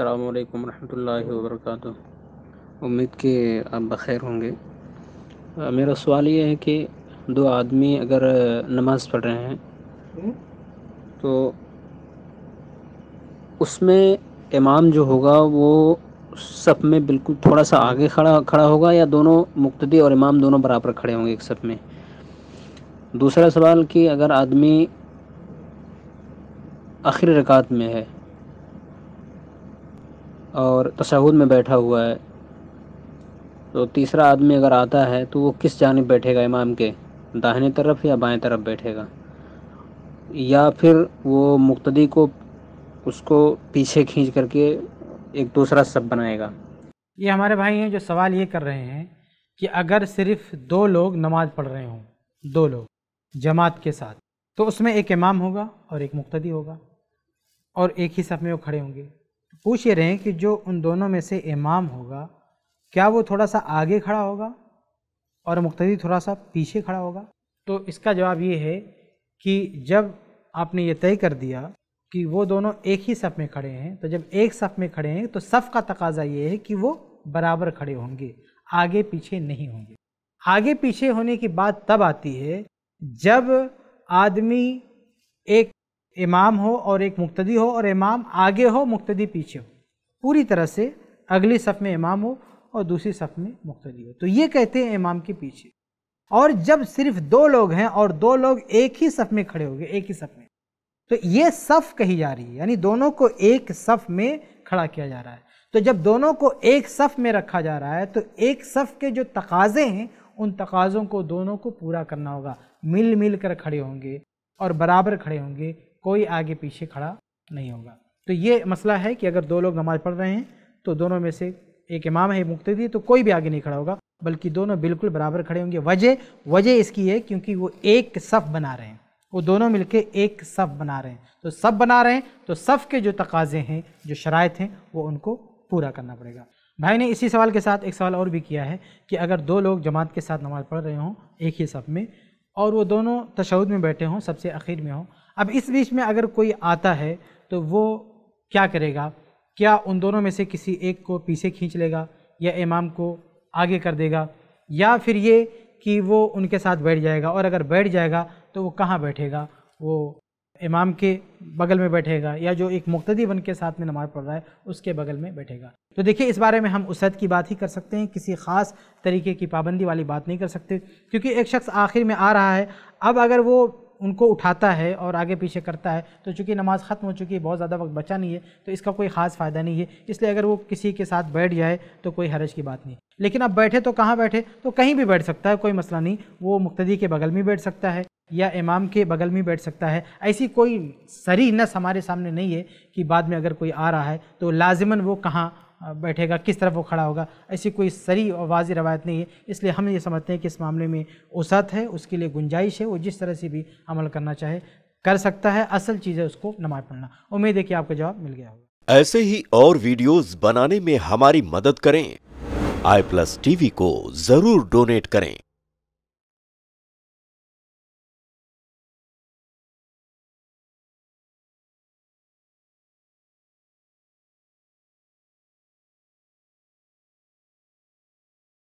अल्लाम वरहमल वरक उम्मीद के आप बखैर होंगे मेरा सवाल ये है कि दो आदमी अगर नमाज़ पढ़ रहे हैं हम्म? तो उसमें इमाम जो होगा वो सब में बिल्कुल थोड़ा सा आगे खड़ा खड़ा होगा या दोनों मुक्तदी और इमाम दोनों बराबर खड़े होंगे एक सब में दूसरा सवाल कि अगर आदमी आखिरी रकात में है और तशाहुद में बैठा हुआ है तो तीसरा आदमी अगर आता है तो वो किस जानब बैठेगा इमाम के दाहिने तरफ या बाएं तरफ बैठेगा या फिर वो मुक्तदी को उसको पीछे खींच करके एक दूसरा सब बनाएगा ये हमारे भाई हैं जो सवाल ये कर रहे हैं कि अगर सिर्फ दो लोग नमाज पढ़ रहे हों दो लोग जमात के साथ तो उसमें एक इमाम होगा और एक मुक्तदी होगा और एक ही सब में वो खड़े होंगे पूछ ये रहे हैं कि जो उन दोनों में से इमाम होगा क्या वो थोड़ा सा आगे खड़ा होगा और मुख्तदी थोड़ा सा पीछे खड़ा होगा तो इसका जवाब ये है कि जब आपने ये तय कर दिया कि वो दोनों एक ही सफ़ में खड़े हैं तो जब एक सफ़ में खड़े हैं तो सफ़ का तकाजा ये है कि वो बराबर खड़े होंगे आगे पीछे नहीं होंगे आगे पीछे होने की बात तब आती है जब आदमी एक इमाम हो और एक मुक्तदी हो और इमाम आगे हो मुक्तदी पीछे हो पूरी तरह से अगली सफ़ में इमाम हो और दूसरी सफ़ में मुक्तदी हो तो ये कहते हैं इमाम के पीछे और जब सिर्फ दो लोग हैं और दो लोग एक ही सफ़ में खड़े हो गए एक ही सफ़ में तो ये सफ़ कही जा रही है यानी दोनों को एक सफ़ में खड़ा किया जा रहा है तो जब दोनों को एक सफ़ में रखा जा रहा है तो एक सफ़ के जो तकाज़े हैं उन तकाज़ों को दोनों को पूरा करना होगा मिल मिल कर खड़े होंगे और बराबर खड़े होंगे कोई आगे पीछे खड़ा नहीं होगा तो ये मसला है कि अगर दो लोग नमाज़ पढ़ रहे हैं तो दोनों में से एक इमाम है मुख्तदी तो कोई भी आगे नहीं खड़ा होगा बल्कि दोनों बिल्कुल बराबर खड़े होंगे वजह वजह इसकी है क्योंकि वो एक सफ़ बना रहे हैं वो दोनों मिलके एक सफ़ बना रहे हैं तो सब बना रहे हैं तो सफ़ के जो तकाजे हैं जो शराय हैं वो उनको पूरा करना पड़ेगा भाई ने इसी सवाल के साथ एक सवाल और भी किया है कि अगर दो लोग जमात के साथ नमाज़ पढ़ रहे हों एक ही सफ़ में और वो दोनों तशद में बैठे हों सबसे आखिर में हों अब इस बीच में अगर कोई आता है तो वो क्या करेगा क्या उन दोनों में से किसी एक को पीछे खींच लेगा या इमाम को आगे कर देगा या फिर ये कि वो उनके साथ बैठ जाएगा और अगर बैठ जाएगा तो वो कहाँ बैठेगा वो इमाम के बगल में बैठेगा या जो एक मुक्तदी बन के साथ में नमाज़ पढ़ रहा है उसके बगल में बैठेगा तो देखिए इस बारे में हम उसद की बात ही कर सकते हैं किसी ख़ास तरीके की पाबंदी वाली बात नहीं कर सकते क्योंकि एक शख्स आखिर में आ रहा है अब अगर वो उनको उठाता है और आगे पीछे करता है तो चूँकि नमाज़ ख़त्म हो चुकी है बहुत ज़्यादा वक्त बचा नहीं है तो इसका कोई ख़ास फ़ायदा नहीं है इसलिए अगर वो किसी के साथ बैठ जाए तो कोई हरज की बात नहीं लेकिन अब बैठे तो कहाँ बैठे तो कहीं भी बैठ सकता है कोई मसला नहीं वो मुक्तदी के बगल में बैठ सकता है या इमाम के बगल में बैठ सकता है ऐसी कोई सरी नस हमारे सामने नहीं है कि बाद में अगर कोई आ रहा है तो लाजमन वो कहाँ बैठेगा किस तरफ वो खड़ा होगा ऐसी कोई सरी और वाजी रवायत नहीं है इसलिए हम ये समझते हैं कि इस मामले में उसत है उसके लिए गुंजाइश है वो जिस तरह से भी अमल करना चाहे कर सकता है असल चीज़ है उसको नमाज पढ़ना उम्मीद है कि आपका जवाब मिल गया होगा ऐसे ही और वीडियोस बनाने में हमारी मदद करें आई प्लस टीवी को जरूर डोनेट करें